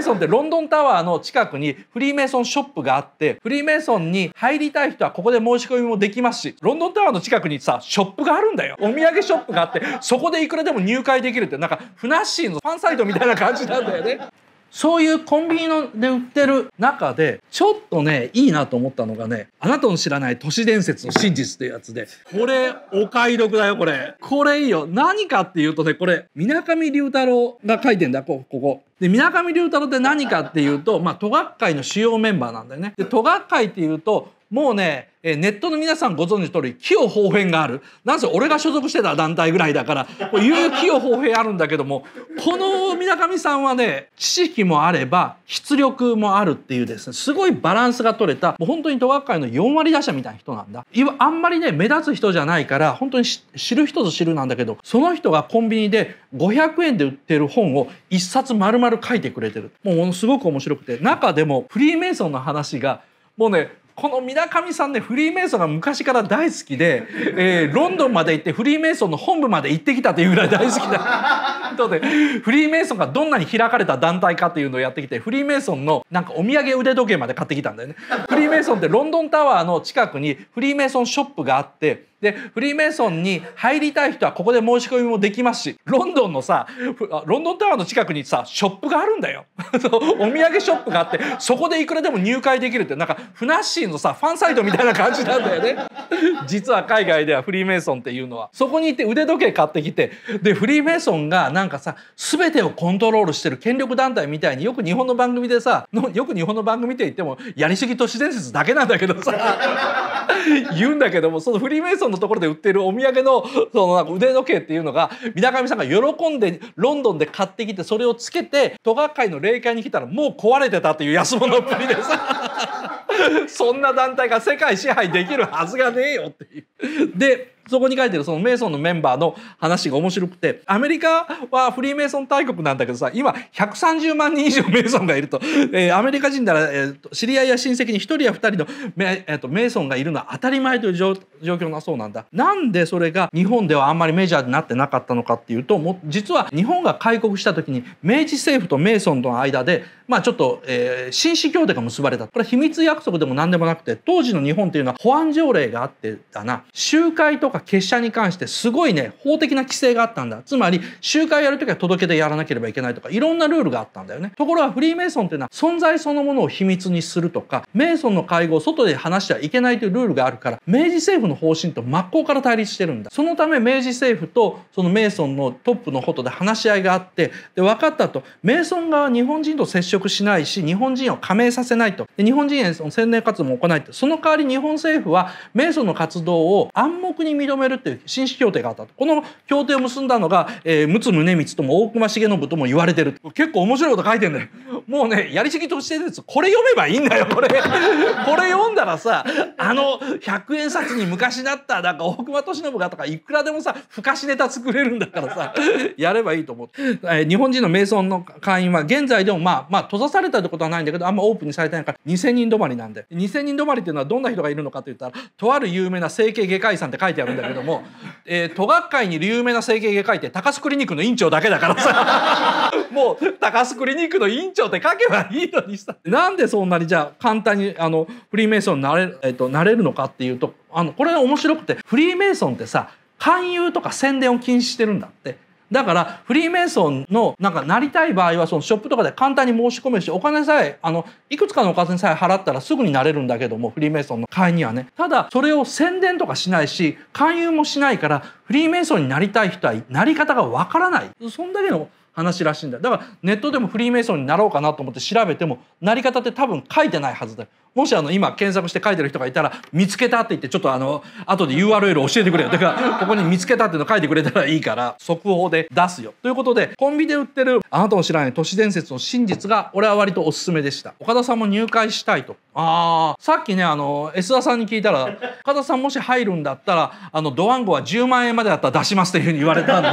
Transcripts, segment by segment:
イソンってロンドンタワーの近くにフリーメイソンショップがあってフリーメイソンに入りたい人はここで申し込みもできますしロンドンタワーの近くにさショップがあるんだよお土産ショップがあってそこでいくらでも入会できるってなんかフなッシーのファンサイトみたいな感じなんだよね。そういうコンビニので売ってる中で、ちょっとね、いいなと思ったのがね、あなたの知らない都市伝説の真実っていうやつで、これ、お買い得だよ、これ。これいいよ。何かっていうとね、これ、水上龍太郎が書いてんだ、こここ。で水上龍太郎って何かっていうと、まあ、都学会の主要メンバーなんだよね。で都学会っていうともうね、えネットの皆さんご存知の通り、用方変がある。なんせ俺が所属してた団体ぐらいだから、こういう清方変あるんだけども、この水上さんはね、知識もあれば、出力もあるっていうですね、すごいバランスが取れた、もう本当に都学会の4割打者みたいな人なんだ。あんまりね、目立つ人じゃないから、本当に知る人ぞ知るなんだけど、その人がコンビニで500円で売ってる本を1冊丸々々書いてくれてるもうものすごく面白くて中でもフリーメイソンの話がもうねこの水上さんねフリーメイソンが昔から大好きで、えー、ロンドンまで行ってフリーメイソンの本部まで行ってきたというぐらい大好きな人 でフリーメイソンがどんなに開かれた団体かっていうのをやってきてフリーメイソンのなんかお土産腕時計まで買ってきたんだよね。フリーメイソンってロンドンタワーの近くにフリーメイソンショップがあってでフリーメイソンに入りたい人はここで申し込みもできますしロンドンのさロンドンタワーの近くにさショップがあるんだよ お土産ショップがあってそこでいくらでも入会できるってなんかフナッシーのさファンサイトみたいな感じなんだよね 実は海外ではフリーメイソンっていうのはそこに行って腕時計買ってきてでフリーメイソンがなんかさ全てをコントロールしてる権力団体みたいによく日本の番組でさよく日本の番組って言ってもやりすぎ都市伝説だけなんだけどさ 言うんだけどもそのフリーメイソンのところで売っているお土産の そのなんか腕時計っていうのが水上さんが喜んでロンドンで買ってきてそれをつけて都学会の霊界に来たらもう壊れてたという安物っぷりでさ そんな団体が世界支配できるはずがねえよっていう。でそこに書いてるそのメイソンのメンバーの話が面白くてアメリカはフリーメイソン大国なんだけどさ今130万人以上メイソンがいると、えー、アメリカ人なら、えー、知り合いや親戚に1人や2人のメ,、えーと、メイソンがいるのは当たり前という状状況なそうなんだなんでそれが日本ではあんまりメジャーになってなかったのかっていうとも実は日本が開国した時に明治政府とメイソンとの間でまあちょっと、えー、紳士協定が結ばれたこれは秘密約束でも何でもなくて当時の日本っていうのは保安条例があってだな集会とか結社に関してすごいね法的な規制があったんだつまり集会やるときは届け出やらなければいけないとかいろんなルールがあったんだよねところがフリーメイソンっていうのは存在そのものを秘密にするとかメイソンの会合を外で話してはいけないというルールがあるから明治政府の方針と真っ向から対立してるんだそのため明治政府とそのメイソンのトップのことで話し合いがあってで分かったとメイソン側は日本人と接触しないし日本人を加盟させないとで日本人への宣伝活動も行ないとその代わり日本政府はメイソンの活動を暗黙に認めるっていう紳士協定があったとこの協定を結んだのが、えー、陸奥宗光とも大隈重信とも言われてる結構面白いこと書いてんだよもうねやりすぎとしてるんですこれ読めばいいんだよこれ これ読んだらさあの百円札に昔なったなんか大隈利信がとかいくらでもさふかしネタ作れるんだからさ やればいいと思って、えー、日本人の名村の会員は現在でもまあまあ閉ざされたってことはないんだけどあんまオープンにされてないから2,000人止まりなんで2,000人止まりっていうのはどんな人がいるのかっていったらとある有名な整形外科医さんって書いてあるんだけども、えー、都学会にいる有名な整形外科医って高須クリニックの院長だけだからさもう高須クリニックの院長って書けばいいのにさ。なんでそんなにじゃあ簡単にあのフリーメイソンになれ,、えっと、なれるのかっていうと、あの、これが面白くて、フリーメイソンってさ、勧誘とか宣伝を禁止してるんだって。だからフリーメイソンのなんかなりたい場合はそのショップとかで簡単に申し込めるしお金さえあのいくつかのお金さえ払ったらすぐになれるんだけどもフリーメイソンの会にはねただそれを宣伝とかしないし勧誘もしないからフリーメイソンになりたい人はなり方がわからないそんだけの話らしいんだだからネットでもフリーメイソンになろうかなと思って調べてもなり方って多分書いてないはずだよもしあの今検索して書いてる人がいたら「見つけた」って言ってちょっとあの後で URL 教えてくれよだからここに「見つけた」っていうの書いてくれたらいいから速報で出すよということでコンビで売ってる「あなたも知らない都市伝説の真実」が俺は割とおすすめでした岡田さんも入会したいとあさっきねあの S 田さんに聞いたら「岡田さんもし入るんだったらあのドワンゴは10万円までだったら出します」というふうに言われたんで、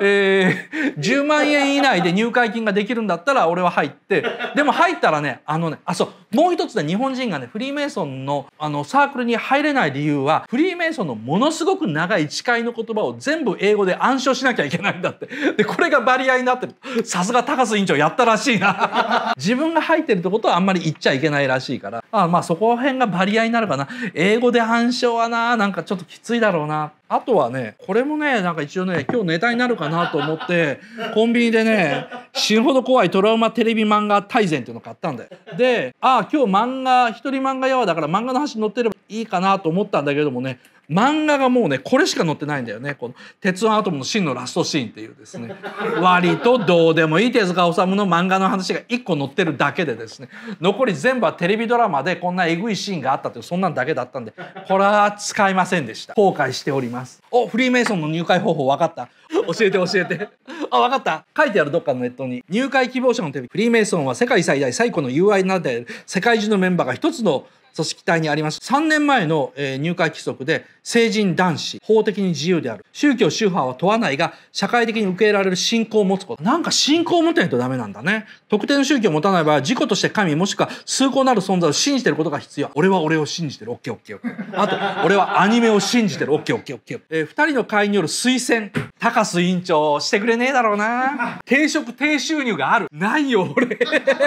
えー、10万円以内で入会金ができるんだったら俺は入ってでも入ったらねあのねあそうもう一つね日本人がねフリーメイソンのあのサークルに入れない理由はフリーメイソンのものすごく長い誓いの言葉を全部英語で暗唱しなきゃいけないんだって でこれがバリアになってるさすが高須院長やったらしいな 自分が入ってるってことはあんまり言っちゃいけないらしいからあまあそこら辺がバリアになるかな英語で暗唱はななんかちょっときついだろうなあとはねこれもねなんか一応ね今日ネタになるかなと思ってコンビニでね死ぬほど怖いトラウマテレビ漫画大全っていうの買ったんだよ。でああ今日漫画一人漫画やわだから漫画の話載ってればいいかなと思ったんだけどもね漫画がもうねこれしか載ってないんだよねこの「鉄腕アトムの真のラストシーン」っていうですね 割とどうでもいい手塚治虫の漫画の話が1個載ってるだけでですね残り全部はテレビドラマでこんなえぐいシーンがあったというそんなんだけだったんでこれは使いませんでした後悔しておりますおフリーメイソンの入会方法分かった教えて教えてあ分かった書いてあるどっかのネットに入会希望者のビフリーメイソンは世界最大最古の友愛なので世界中のメンバーが一つの組織体にあります3年前の入会規則で成人男子法的に自由である宗教宗派は問わないが社会的に受け入れられる信仰を持つことなんか信仰を持てないとダメなんだね特定の宗教を持たない場合自己として神もしくは崇高なる存在を信じてることが必要俺は俺を信じてるケーオッケー。あと俺はアニメを信じてる OKOKOK2、えー、人の会による推薦高須委員長してくれねえだろうな定職低収入があるないよ俺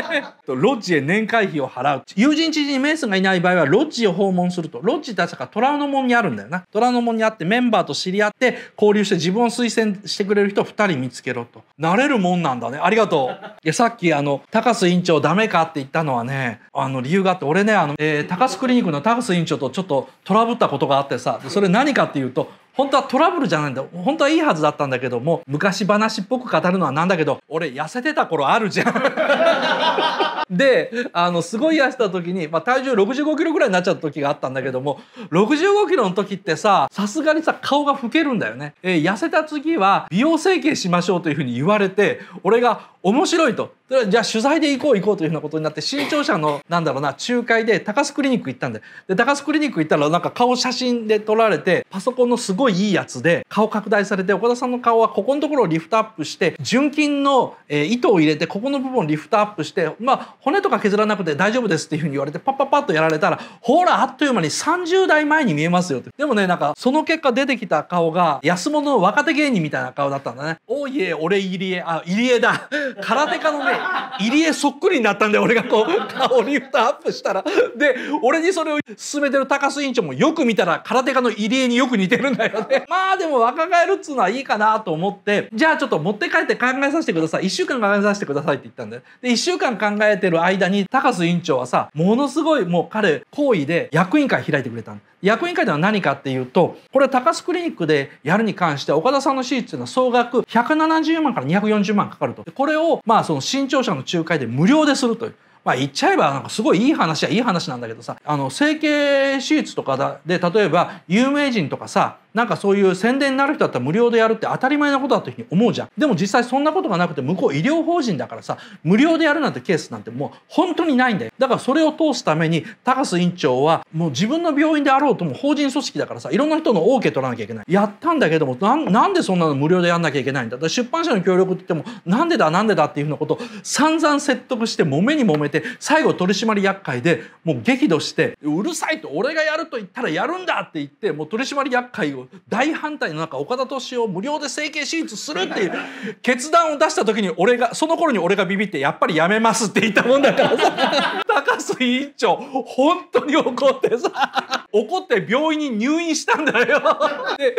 ロッジへ年会費を払う友人知人にメイスがいないない場合はロッジを訪問するとロッジ確か虎ノ門にあるんだよな虎ノ門にあってメンバーと知り合って交流して自分を推薦してくれる人を2人見つけろとなれるもんなんだねありがとういやさっきあの高須院長ダメかって言ったのはねあの理由があって俺ねあの、えー、高須クリニックの高須院長とちょっとトラブったことがあってさそれ何かっていうと本当はトラブルじゃないんだ本当はいいはずだったんだけども昔話っぽく語るのはなんだけど俺痩せてた頃あるじゃんであのすごい痩せた時に、まあ、体重65キロぐらいになっちゃった時があったんだけども65キロの時ってささすがにさ顔が老けるんだよね、えー、痩せた次は美容整形しましょうというふうに言われて俺が面白いとじゃあ取材で行こう行こうというふうなことになって新潮社のなんだろうな仲介で高須クリニック行ったんでで高須クリニック行ったらなんか顔写真で撮られてパソコンのすごいいいやつで顔拡大されて岡田さんの顔はここのところをリフトアップして純金の、えー、糸を入れてここの部分をリフトアップしてまあ骨とか削らなくて大丈夫ですっていうふうに言われてパッパッパッとやられたらほらあっという間に30代前に見えますよってでもねなんかその結果出てきた顔が安物の若手芸人みたいな顔だったんだねおいえ俺入江あ入江だ空手家のね入江そっくりになったんで俺がこう顔リフトアップしたらで俺にそれを勧めてる高須委員長もよく見たら空手家の入江によく似てるんだよね まあでも若返るっつうのはいいかなと思ってじゃあちょっと持って帰って考えさせてください1週間考えさせてくださいって言ったんだよで1週間考えててる間に高須院長はさものすごいもう彼好意で役員会開いてくれた役員会では何かっていうとこれは高須クリニックでやるに関して岡田さんの手術っていうのは総額170万から240万かかるとこれをまあその新庁舎の仲介で無料でするという。まあ言っちゃえばなんかすごいいい話はいい話なんだけどさ、あの整形手術とかで例えば有名人とかさ、なんかそういう宣伝になる人だったら無料でやるって当たり前なことだというふうに思うじゃんでも実際そんなことがなくて向こう医療法人だからさ無料でやるなんてケースなんてもう本当にないんだよだからそれを通すために高須院長はもう自分の病院であろうとも法人組織だからさいろんな人の OK 取らなきゃいけないやったんだけどもなんでそんなの無料でやんなきゃいけないんだだ出版社の協力って言ってもなんでだなんでだっていうふうなことを散々説得して揉めに揉めて最後取締役会でもう激怒してうるさいと俺がやると言ったらやるんだって言ってもう取締役会を大反対の中岡田司夫を無料で整形手術するっていう決断を出した時に俺がその頃に俺がビビってやっぱりやめますって言ったもんだからさ 高須委員長本当に怒ってさ怒って病院に入院したんだよ。で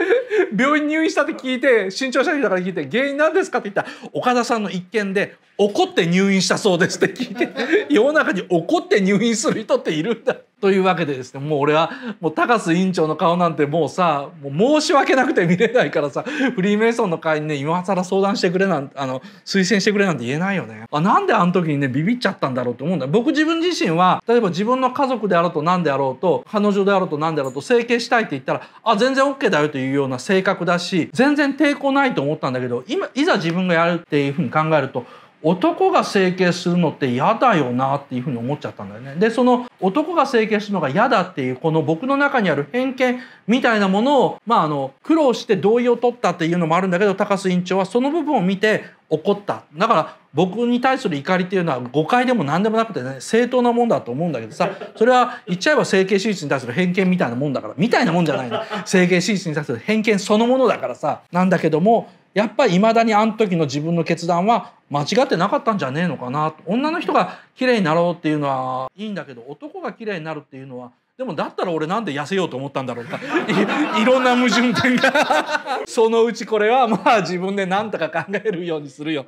病院入院したって聞いて新潮社員だから聞いて「原因何ですか?」って言ったら岡田さんの一件で「怒って入院したそうです」って聞いて世の中に怒って入院する人っているんだって。というわけでですねもう俺はもう高須院長の顔なんてもうさもう申し訳なくて見れないからさフリーメイソンの会にね今更相談してくれなんあの推薦してくれなんて言えないよねあなんであの時にねビビっちゃったんだろうと思うんだ僕自分自身は例えば自分の家族であろうと何であろうと彼女であろうと何であろうと整形したいって言ったらあ全然 OK だよというような性格だし全然抵抗ないと思ったんだけど今いざ自分がやるっていうふうに考えると男が整形するのって嫌だよなっていうふうに思っちゃったんだよね。でその男が整形するのが嫌だっていうこの僕の中にある偏見みたいなものを、まあ、あの苦労して同意を取ったっていうのもあるんだけど高須院長はその部分を見て怒っただから僕に対する怒りっていうのは誤解でも何でもなくてね正当なもんだと思うんだけどさそれは言っちゃえば整形手術に対する偏見みたいなもんだからみたいなもんじゃないの整形手術に対する偏見そのものだからさなんだけどもやっぱりいまだにあの時の自分の決断は間違ってなかったんじゃねえのかな女の人が綺麗になろうっていうのはいいんだけど男が綺麗になるっていうのはでもだったら俺なんで痩せようと思ったんだろうかいろんな矛盾点がそのうちこれはまあ自分で何とか考えるようにするよ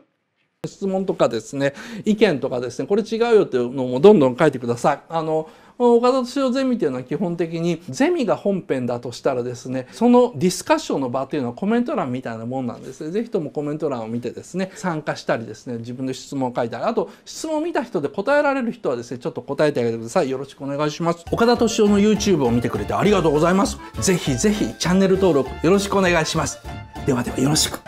質問とかですね意見とかですねこれ違うよっていうのもどんどん書いてくださいあの岡田敏夫ゼミというのは基本的にゼミが本編だとしたらですねそのディスカッションの場というのはコメント欄みたいなもんなんですね是非ともコメント欄を見てですね参加したりですね自分で質問を書いたりあと質問を見た人で答えられる人はですねちょっと答えてあげてくださいよろしくお願いします岡田敏夫の YouTube を見てくれてありがとうございますぜひぜひチャンネル登録よろしくお願いしますではではよろしく